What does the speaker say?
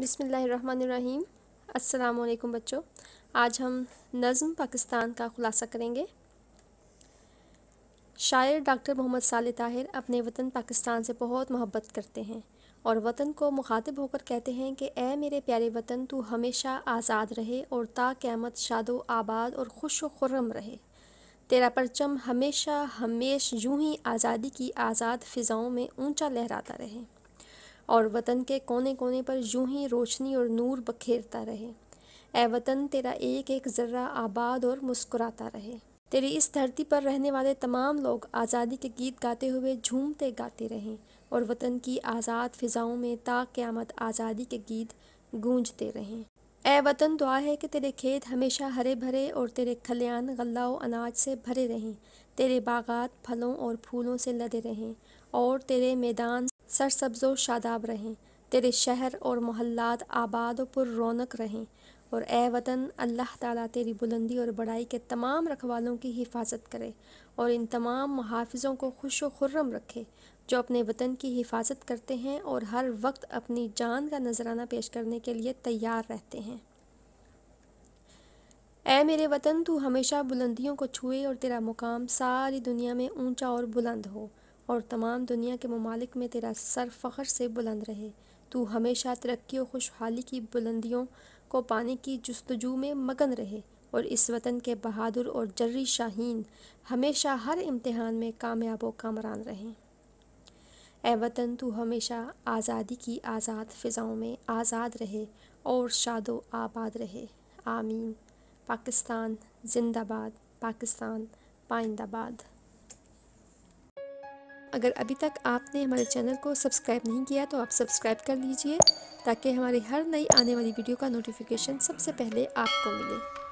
बिसमीम् अल्लाम बच्चों आज हम नज़म पाकिस्तान का ख़ुलासा करेंगे शायर डॉक्टर मोहम्मद साल ताहिर अपने वतन पाकिस्तान से बहुत मोहब्बत करते हैं और वतन को मुखातिब होकर कहते हैं कि ए मेरे प्यारे वतन तू हमेशा आज़ाद रहे और ता क़्यामत शादो आबाद और खुश व खुर्रम रहे तेरा परचम हमेशा हमेश यूँ ही आज़ादी की आज़ाद फ़िज़ाओं में ऊँचा लहराता रहे और वतन के कोने कोने पर यूं ही रोशनी और नूर बखेरता रहे ए वतन तेरा एक एक ज़र्रा आबाद और मुस्कुराता रहे तेरी इस धरती पर रहने वाले तमाम लोग आज़ादी के गीत गाते हुए झूमते गाते रहें और वतन की आज़ाद फ़िज़ाओं में ता क़्यामत आज़ादी के गीत गूंजते रहें ए वतन दुआ है कि तेरे खेत हमेशा हरे भरे और तेरे खलियान गल्ला और अनाज से भरे रहें तेरे बागात फलों और फूलों से लदे रहें और तेरे मैदान सरसब्ज शादाब रहें तेरे शहर और मोहल्लात आबाद व पुर रौनक रहें और ए वतन अल्लाह ताला तेरी बुलंदी और बड़ाई के तमाम रखवालों की हिफाजत करे और इन तमाम मुहाफ़ों को खुश व खुर्रम रखे जो अपने वतन की हिफाजत करते हैं और हर वक्त अपनी जान का नजराना पेश करने के लिए तैयार रहते हैं ए मेरे वतन तू हमेशा बुलंदियों को छुए और तेरा मुकाम सारी दुनिया में ऊंचा और बुलंद हो और तमाम दुनिया के ममालिक में तेरा सर फ़ख्र से बुलंद रहे तू हमेशा तरक्की और खुशहाली की बुलंदियों को पाने की जस्तजू में मगन रहे और इस वतन के बहादुर और जर्री शाहीन हमेशा हर इम्तहान में कामयाब व कामरान रहें ए वतन तू हमेशा आज़ादी की आज़ाद फ़िज़ाओं में आज़ाद रहे और शादो आबाद रहे आमीन पाकिस्तान जिंदाबाद पाकिस्तान पाइंदाबाद अगर अभी तक आपने हमारे चैनल को सब्सक्राइब नहीं किया तो आप सब्सक्राइब कर लीजिए ताकि हमारी हर नई आने वाली वीडियो का नोटिफिकेशन सबसे पहले आपको मिले